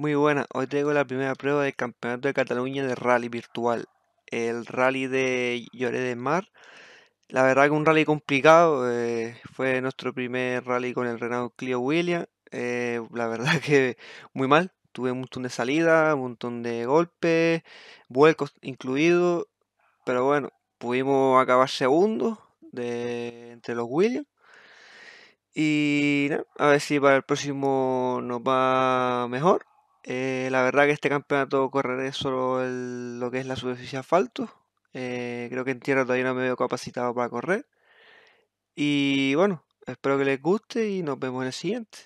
Muy buena, hoy tengo la primera prueba del Campeonato de Cataluña de Rally Virtual, el Rally de Lloret de Mar. La verdad que un rally complicado, eh, fue nuestro primer rally con el Renault Clio William eh, la verdad que muy mal, tuve un montón de salidas, un montón de golpes, vuelcos incluidos, pero bueno, pudimos acabar segundo entre los Williams. Y nada, a ver si para el próximo nos va mejor. Eh, la verdad que este campeonato correré solo lo que es la superficie de asfalto. Eh, creo que en tierra todavía no me veo capacitado para correr. Y bueno, espero que les guste y nos vemos en el siguiente.